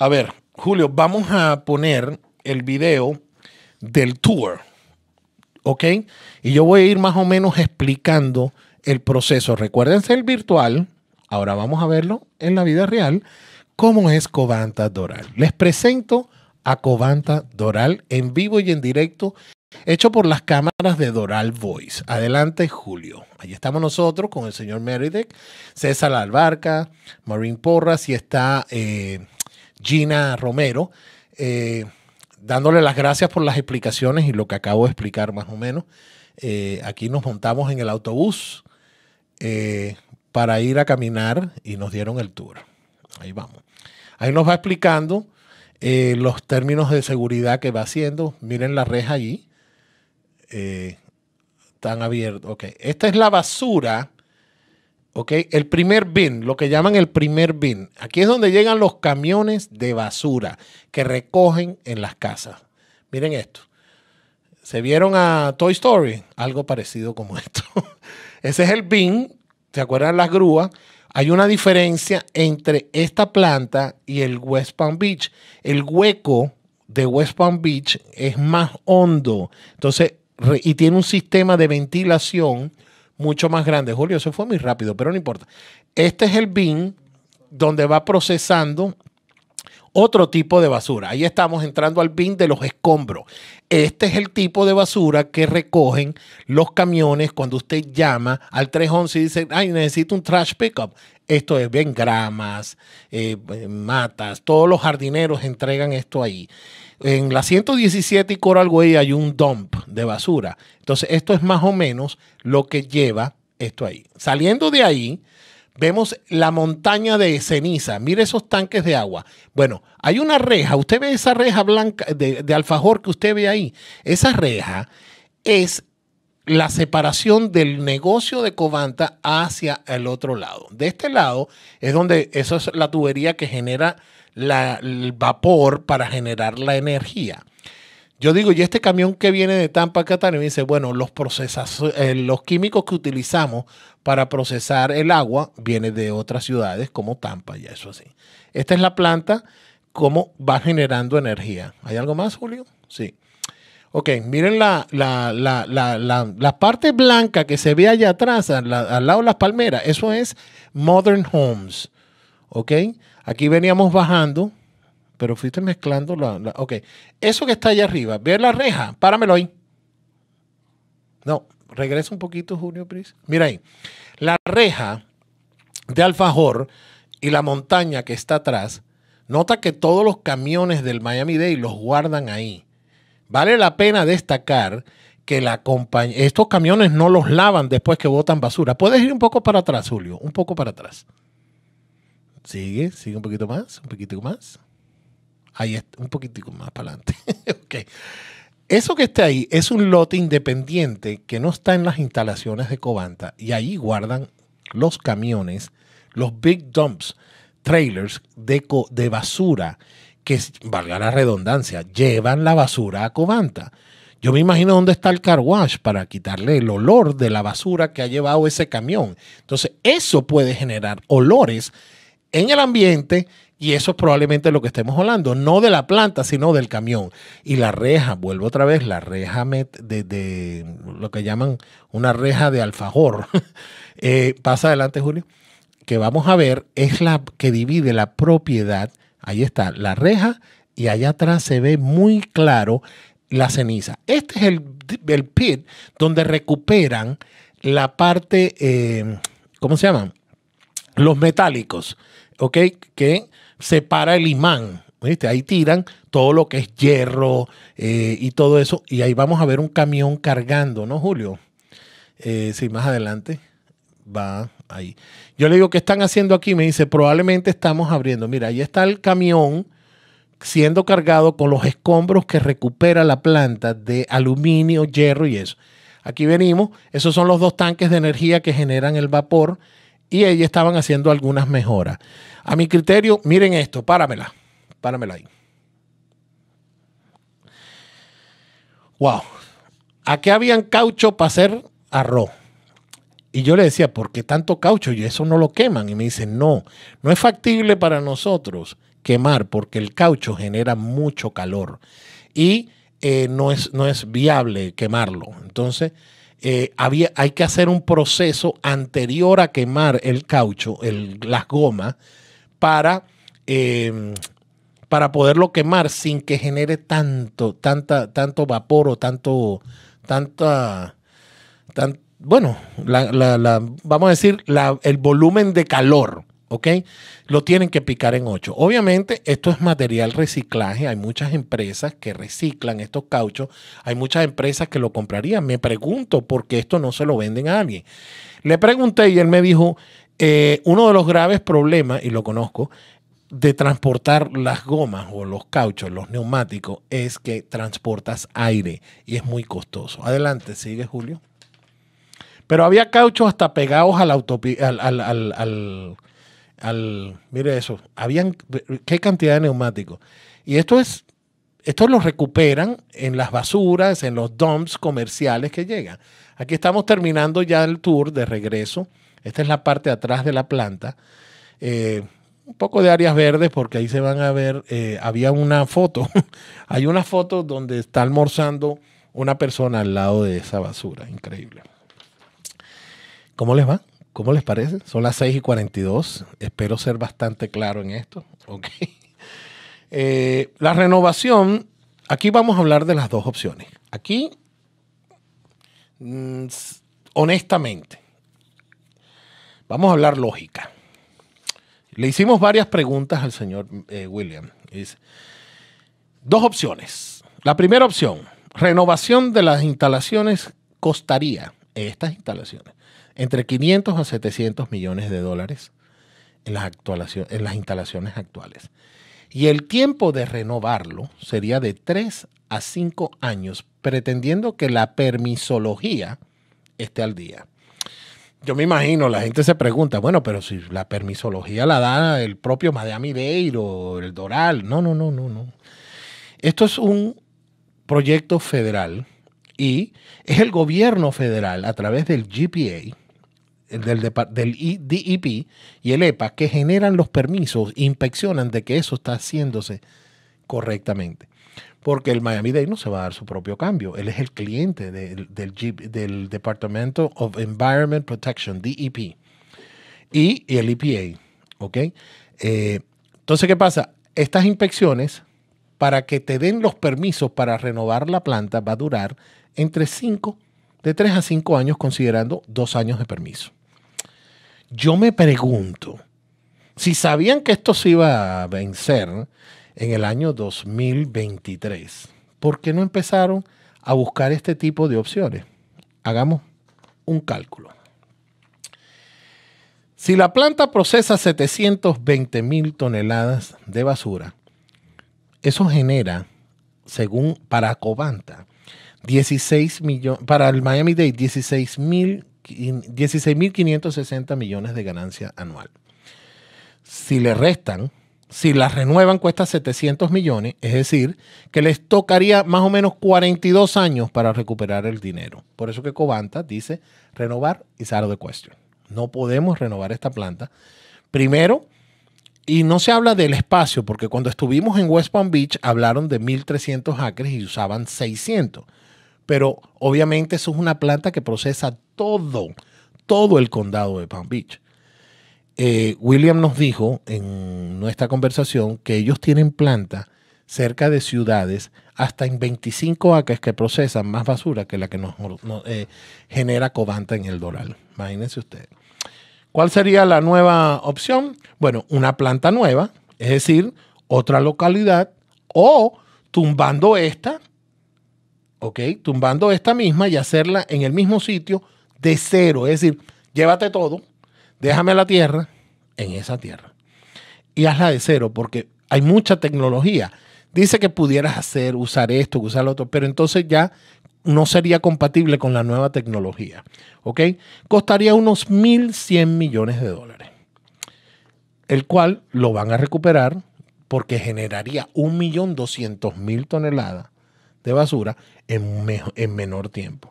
A ver, Julio, vamos a poner el video del tour. ¿Ok? Y yo voy a ir más o menos explicando el proceso. Recuérdense el virtual. Ahora vamos a verlo en la vida real. ¿Cómo es Covanta Doral? Les presento a Covanta Doral en vivo y en directo, hecho por las cámaras de Doral Voice. Adelante, Julio. Allí estamos nosotros con el señor Meredith, César Albarca, Maureen Porras y está eh, Gina Romero, eh, dándole las gracias por las explicaciones y lo que acabo de explicar más o menos. Eh, aquí nos montamos en el autobús eh, para ir a caminar y nos dieron el tour. Ahí vamos. Ahí nos va explicando los términos de seguridad que va haciendo. Miren la reja allí. Están abiertos. Ok. Esta es la basura el primer bin, lo que llaman el primer bin. Aquí es donde llegan los camiones de basura que recogen en las casas. Miren esto. ¿Se vieron a Toy Story? Algo parecido como esto. Ese es el bin, ¿se acuerdan las grúas? Hay una diferencia entre esta planta y el West Palm Beach. El hueco de West Palm Beach es más hondo, entonces, y tiene un sistema de ventilación mucho más grande. Julio, eso fue muy rápido, pero no importa. Este es el bin donde va procesando otro tipo de basura. Ahí estamos entrando al bin de los escombros. Este es el tipo de basura que recogen los camiones cuando usted llama al 311 y dice, ay, necesito un trash pickup. Esto es bien gramas, eh, eh, matas, todos los jardineros entregan esto ahí. En la 117 y Coral Way hay un dump de basura. Entonces, esto es más o menos lo que lleva esto ahí. Saliendo de ahí, vemos la montaña de ceniza. Mire esos tanques de agua. Bueno, hay una reja. Usted ve esa reja blanca de, alfajor que usted ve ahí. Esa reja es la separación del negocio de Covanta hacia el otro lado. De este lado es donde eso es la tubería que genera el vapor para generar la energía. Yo digo, y este camión que viene de Tampa Catania, me dice, bueno, los, procesos, eh, los químicos que utilizamos para procesar el agua viene de otras ciudades como Tampa, y eso así. Esta es la planta, cómo va generando energía. ¿Hay algo más, Julio? Sí. Ok, miren la, parte blanca que se ve allá atrás, al, al lado de las palmeras. Eso es Modern Homes. ¿Ok? Aquí veníamos bajando, pero fuiste mezclando la, Ok, eso que está allá arriba, ¿ve la reja, páramelo ahí. No, regresa un poquito, Julio Pris. Mira ahí, la reja de Alfajor y la montaña que está atrás, nota que todos los camiones del Miami Day los guardan ahí. Vale la pena destacar que la estos camiones no los lavan después que botan basura. Puedes ir un poco para atrás, Julio, un poco para atrás. Sigue, sigue un poquito más, un poquitico más. Ahí está, un poquitico más para adelante. Eso que está ahí es un lote independiente que no está en las instalaciones de Covanta y ahí guardan los camiones, los big dumps, trailers de, de basura que, valga la redundancia, llevan la basura a Cobanta. Yo me imagino dónde está el car wash para quitarle el olor de la basura que ha llevado ese camión. Entonces, eso puede generar olores en el ambiente y eso es probablemente lo que estemos hablando, no de la planta, sino del camión. Y la reja, vuelvo otra vez, la reja de, de lo que llaman una reja de alfajor. Eh, pasa adelante, Julio. Que vamos a ver es la que divide la propiedad. Ahí está la reja y allá atrás se ve muy claro la ceniza. Este es el, pit donde recuperan la parte, eh, ¿cómo se llaman? Los metálicos ¿ok? Que separa el imán. ¿viste? Ahí tiran todo lo que es hierro eh, y todo eso. Y ahí vamos a ver un camión cargando, ¿no, Julio? Eh, sí, más adelante va ahí. Yo le digo, ¿qué están haciendo aquí? Me dice, probablemente estamos abriendo. Mira, ahí está el camión siendo cargado con los escombros que recupera la planta de aluminio, hierro y eso. Aquí venimos, esos son los dos tanques de energía que generan el vapor y ellos estaban haciendo algunas mejoras. A mi criterio, miren esto, páramela, páramela ahí. Wow, aquí habían caucho para hacer arroz. Y yo le decía, ¿por qué tanto caucho? Y eso no lo queman. Y me dicen, no, no es factible para nosotros quemar porque el caucho genera mucho calor y eh, no, es, no es viable quemarlo. Entonces, eh, había, hay que hacer un proceso anterior a quemar el caucho, el, las gomas, para, em, para poderlo quemar sin que genere tanto, tanta, tanto vapor o tanto, tanta, bueno, vamos a decir, el volumen de calor ¿ok? Lo tienen que picar en 8. Obviamente, esto es material reciclaje. Hay muchas empresas que reciclan estos cauchos. Hay muchas empresas que lo comprarían. Me pregunto por qué esto no se lo venden a alguien. Le pregunté y él me dijo, eh, uno de los graves problemas, y lo conozco, de transportar las gomas o los cauchos, los neumáticos, es que transportas aire y es muy costoso. Adelante, sigue Julio. Pero había cauchos hasta pegados al, al mire eso, habían, qué cantidad de neumáticos. Y esto es, esto lo recuperan en las basuras, en los dumps comerciales que llegan. Aquí estamos terminando ya el tour de regreso. Esta es la parte de atrás de la planta. Eh, un poco de áreas verdes porque ahí se van a ver, eh, había una foto, hay una foto donde está almorzando una persona al lado de esa basura, increíble. ¿Cómo les va? ¿Cómo les parece? Son las 6 y 42. Espero ser bastante claro en esto. Eh, la renovación, aquí vamos a hablar de las dos opciones. Aquí, mm, honestamente, vamos a hablar lógica. Le hicimos varias preguntas al señor eh, William. dos opciones. La primera opción, renovación de las instalaciones costaría, estas instalaciones, entre 500 a 700 millones de dólares en las, en las instalaciones actuales. Y el tiempo de renovarlo sería de 3 a 5 años, pretendiendo que la permisología esté al día. Yo me imagino, la gente se pregunta, bueno, pero si la permisología la da el propio Miami Dade o el Doral. No, no, no, no, no. Esto es un proyecto federal y es el gobierno federal a través del GPA del, DEP e y el EPA que generan los permisos inspeccionan de que eso está haciéndose correctamente. Porque el Miami Dade no se va a dar su propio cambio. Él es el cliente del, Departamento of Environment Protection, DEP, y, el EPA. ¿ok? Eh, entonces, ¿qué pasa? Estas inspecciones, para que te den los permisos para renovar la planta, va a durar entre 5 de 3 a 5 años, considerando 2 años de permiso. Yo me pregunto, si sabían que esto se iba a vencer en el año 2023, ¿por qué no empezaron a buscar este tipo de opciones? Hagamos un cálculo. Si la planta procesa 720 mil toneladas de basura, eso genera, según para Covanta, 16 millones, para el Miami Dade, 16 mil 16.560 millones de ganancia anual. Si le restan, si las renuevan cuesta 700 millones, es decir, que les tocaría más o menos 42 años para recuperar el dinero. Por eso que Covanta dice renovar y out de cuestión. No podemos renovar esta planta. Primero, y no se habla del espacio, porque cuando estuvimos en West Palm Beach hablaron de 1.300 acres y usaban 600 pero obviamente eso es una planta que procesa todo, todo el condado de Palm Beach. Eh, William nos dijo en nuestra conversación que ellos tienen planta cerca de ciudades hasta en 25 acres que procesan más basura que la que nos, eh, genera Covanta en el Doral. Imagínense ustedes. ¿Cuál sería la nueva opción? Bueno, una planta nueva, es decir, otra localidad o tumbando esta, ¿ok? Tumbando esta misma y hacerla en el mismo sitio de cero. Es decir, llévate todo, déjame la tierra en esa tierra. Y hazla de cero, porque hay mucha tecnología. Dice que pudieras hacer, usar esto, usar lo otro, pero entonces ya no sería compatible con la nueva tecnología. ¿Ok? Costaría unos 1.100 millones de dólares, el cual lo van a recuperar porque generaría 1.200.000 toneladas de basura en, en menor tiempo.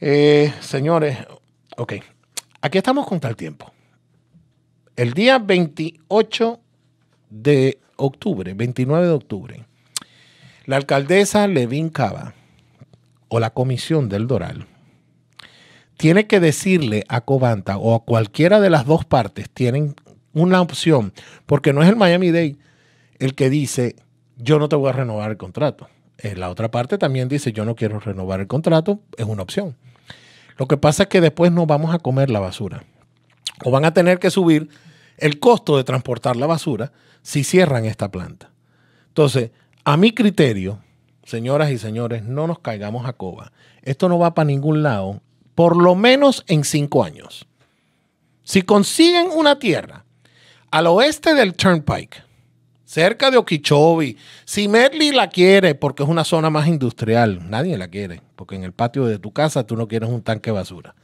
Eh, señores, ok, aquí estamos con tal tiempo. El día 28 de octubre, 29 de octubre, la alcaldesa Levin Cava o la comisión del Doral tiene que decirle a Covanta o a cualquiera de las dos partes, tienen una opción, porque no es el Miami Day el que dice yo no te voy a renovar el contrato. Eh, la otra parte también dice, yo no quiero renovar el contrato, es una opción. Lo que pasa es que después no vamos a comer la basura. O van a tener que subir el costo de transportar la basura si cierran esta planta. Entonces, a mi criterio, señoras y señores, no nos caigamos a coba. Esto no va para ningún lado, por lo menos en cinco años. Si consiguen una tierra al oeste del Turnpike, cerca de Okeechobee. Si Medley la quiere, porque es una zona más industrial, nadie la quiere, porque en el patio de tu casa tú no quieres un tanque de basura.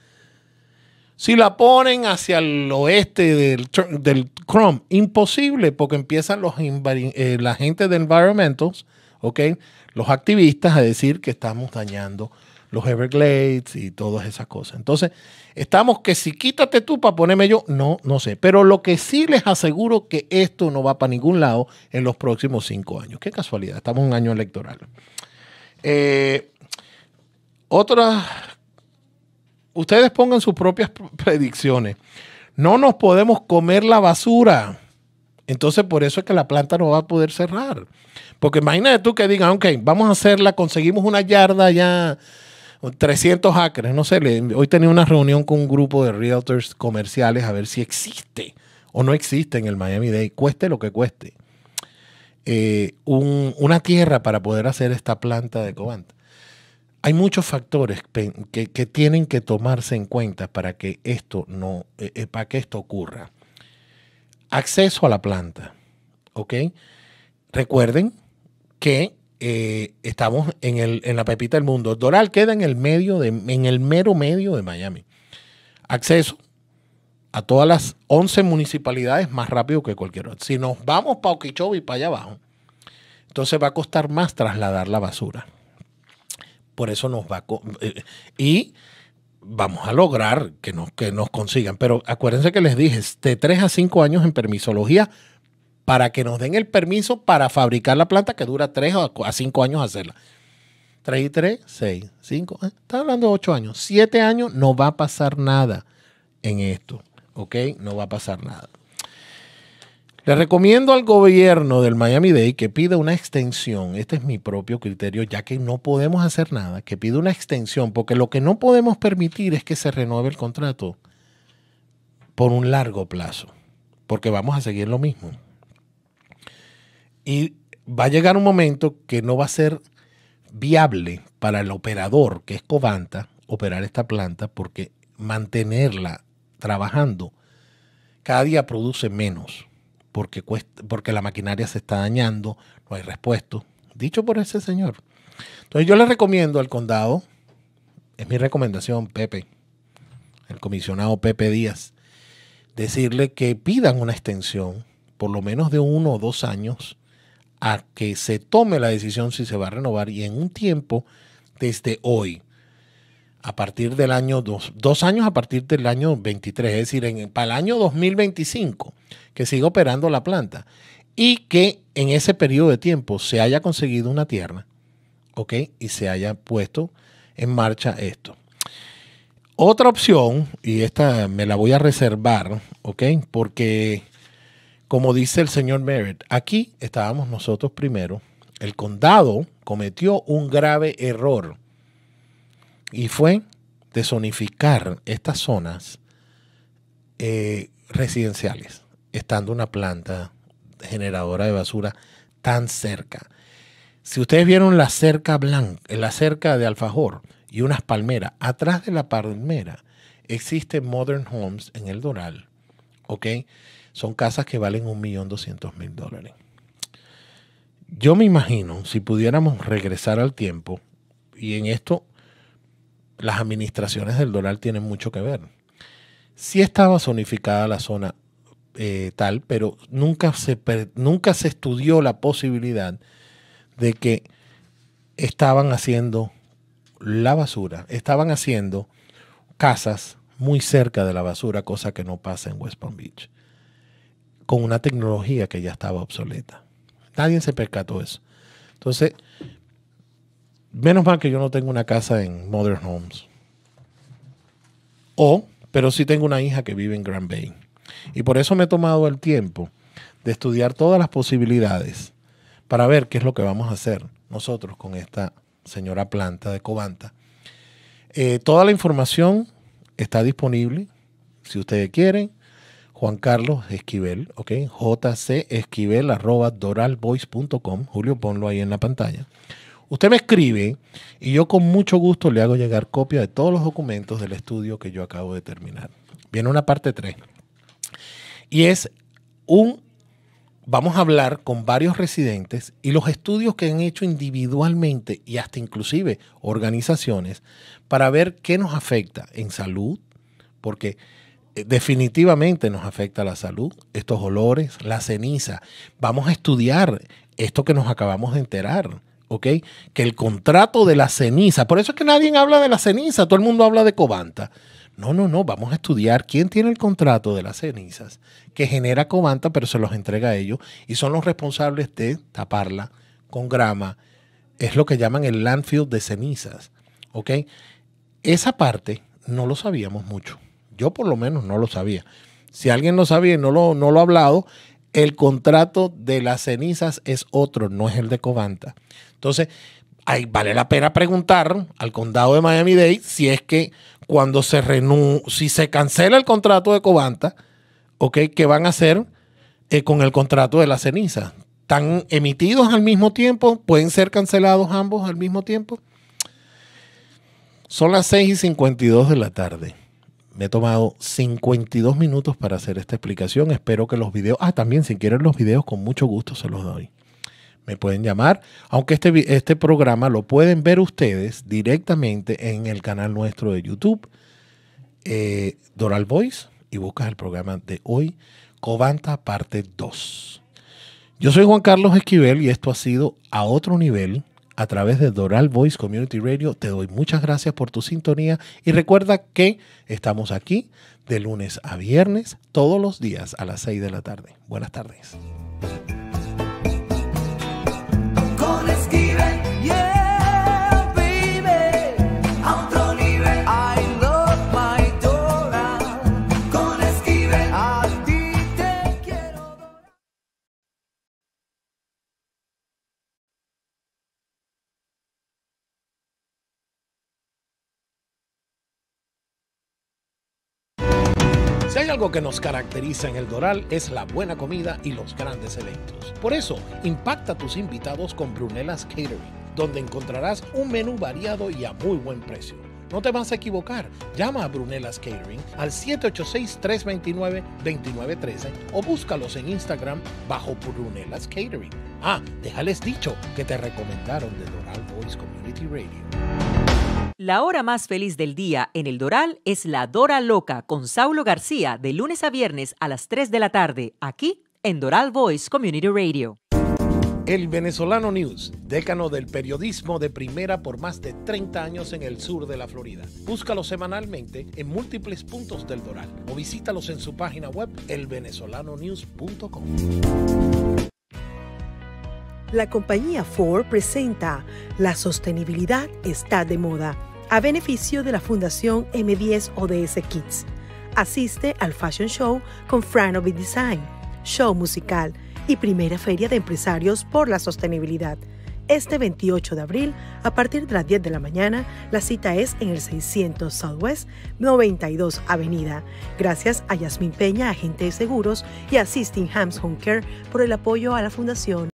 Si la ponen hacia el oeste del, del Chrome, imposible, porque empiezan los, eh, la gente de environmentals, los activistas, a decir que estamos dañando los Everglades y todas esas cosas. Entonces, estamos que si quítate tú para ponerme yo, no, no sé. Pero lo que sí les aseguro que esto no va para ningún lado en los próximos cinco años. Qué casualidad, estamos en un año electoral. Eh, otras, ustedes pongan sus propias predicciones. No nos podemos comer la basura. Entonces, por eso es que la planta no va a poder cerrar. Porque imagínate tú que digan, ok, vamos a hacerla, conseguimos una yarda ya 300 acres, no sé, hoy tenía una reunión con un grupo de realtors comerciales a ver si existe o no existe en el Miami Day cueste lo que cueste, eh, una tierra para poder hacer esta planta de covanta. Hay muchos factores que, tienen que tomarse en cuenta para que esto no, eh, eh, para que esto ocurra. Acceso a la planta, ¿ok? Recuerden que eh, estamos en, el, en la pepita del mundo. Doral queda en el medio, de, en el mero medio de Miami. Acceso a todas las 11 municipalidades más rápido que cualquier otro. Si nos vamos para Okeechobee y para allá abajo, entonces va a costar más trasladar la basura. Por eso nos va a... Eh, y vamos a lograr que nos, que nos consigan. Pero acuérdense que les dije, de 3 a 5 años en permisología para que nos den el permiso para fabricar la planta que dura 3 a 5 años hacerla. 3 y 3, 6, 5, está hablando de 8 años. 7 años no va a pasar nada en esto, ¿ok? No va a pasar nada. Le recomiendo al gobierno del Miami Day que pida una extensión. Este es mi propio criterio, ya que no podemos hacer nada, que pida una extensión, porque lo que no podemos permitir es que se renueve el contrato por un largo plazo, porque vamos a seguir lo mismo. Y va a llegar un momento que no va a ser viable para el operador, que es Covanta, operar esta planta porque mantenerla trabajando cada día produce menos porque, cuesta, porque la maquinaria se está dañando, no hay respuesto, Dicho por ese señor. Entonces yo le recomiendo al condado, es mi recomendación, Pepe, el comisionado Pepe Díaz, decirle que pidan una extensión, por lo menos de uno o dos años, a que se tome la decisión si se va a renovar y en un tiempo desde hoy, a partir del año, dos, dos años a partir del año 23, es decir, para el año 2025, que siga operando la planta y que en ese periodo de tiempo se haya conseguido una tierra, ¿ok? Y se haya puesto en marcha esto. Otra opción, y esta me la voy a reservar, ¿ok? Porque como dice el señor Merritt, aquí estábamos nosotros primero. El condado cometió un grave error y fue desonificar estas zonas eh, residenciales, estando una planta generadora de basura tan cerca. Si ustedes vieron la cerca blanca, la cerca de alfajor y unas palmeras, atrás de la palmera existe Modern Homes en el Doral, son casas que valen 1.200.000 dólares. Yo me imagino, si pudiéramos regresar al tiempo, y en esto las administraciones del dólar tienen mucho que ver. Sí estaba zonificada la zona eh, tal, pero nunca se, nunca se estudió la posibilidad de que estaban haciendo la basura, estaban haciendo casas muy cerca de la basura, cosa que no pasa en West Palm Beach, con una tecnología que ya estaba obsoleta. Nadie se percató eso. Entonces, menos mal que yo no tengo una casa en Mother Homes. O, pero sí tengo una hija que vive en Grand Bay. Y por eso me he tomado el tiempo de estudiar todas las posibilidades para ver qué es lo que vamos a hacer nosotros con esta señora planta de Cobanta. Eh, toda la información está disponible, si ustedes quieren, Juan Carlos Esquivel, ¿ok? Esquivel arroba Julio, ponlo ahí en la pantalla. Usted me escribe y yo con mucho gusto le hago llegar copia de todos los documentos del estudio que yo acabo de terminar. Viene una parte 3. Y es un vamos a hablar con varios residentes y los estudios que han hecho individualmente y hasta inclusive organizaciones para ver qué nos afecta en salud, porque eh, definitivamente nos afecta la salud, estos olores, la ceniza. Vamos a estudiar esto que nos acabamos de enterar. ¿ok? Que el contrato de la ceniza, por eso es que nadie habla de la ceniza, todo el mundo habla de Cobanta. No, no, no, vamos a estudiar quién tiene el contrato de las cenizas que genera Covanta, pero se los entrega a ellos y son los responsables de taparla con grama. Es lo que llaman el landfill de cenizas. ¿Ok? Esa parte no lo sabíamos mucho. Yo por lo menos no lo sabía. Si alguien lo sabía y no lo, no lo ha hablado, el contrato de las cenizas es otro, no es el de Covanta. Entonces, vale la pena preguntar al condado de Miami-Dade si es que cuando se renun si se cancela el contrato de Cobanta, ¿ok? ¿Qué van a hacer eh, con el contrato de la ceniza? ¿Están emitidos al mismo tiempo? ¿Pueden ser cancelados ambos al mismo tiempo? Son las 6 y 52 de la tarde. Me he tomado 52 minutos para hacer esta explicación. Espero que los videos... Ah, también si quieren los videos, con mucho gusto se los doy me pueden llamar, aunque este, este programa lo pueden ver ustedes directamente en el canal nuestro de YouTube, eh, Doral Voice, y buscas el programa de hoy, Covanta Parte 2. Yo soy Juan Carlos Esquivel y esto ha sido A Otro Nivel a través de Doral Voice Community Radio. Te doy muchas gracias por tu sintonía y recuerda que estamos aquí de lunes a viernes todos los días a las 6 de la tarde. Buenas tardes. algo que nos caracteriza en el Doral es la buena comida y los grandes eventos. Por eso, impacta a tus invitados con Brunelas Catering, donde encontrarás un menú variado y a muy buen precio. No te vas a equivocar. Llama a Brunelas Catering al 786-329-2913 o búscalos en Instagram bajo Brunelas Catering. Ah, déjales dicho que te recomendaron de Doral Voice Community Radio. La hora más feliz del día en el Doral es la Dora Loca con Saulo García de lunes a viernes a las 3 de la tarde, aquí en Doral Voice Community Radio. El Venezolano News, décano del periodismo de primera por más de 30 años en el sur de la Florida. Búscalo semanalmente en múltiples puntos del Doral o visítalos en su página web elvenezolanonews.com. La compañía Ford presenta La sostenibilidad está de moda a beneficio de la Fundación M10 ODS Kids. Asiste al Fashion Show con the Design, show musical y primera feria de empresarios por la sostenibilidad. Este 28 de abril, a partir de las 10 de la mañana, la cita es en el 600 Southwest 92 Avenida. Gracias a Yasmin Peña, agente de seguros, y a Sistine Hams Home Care por el apoyo a la fundación.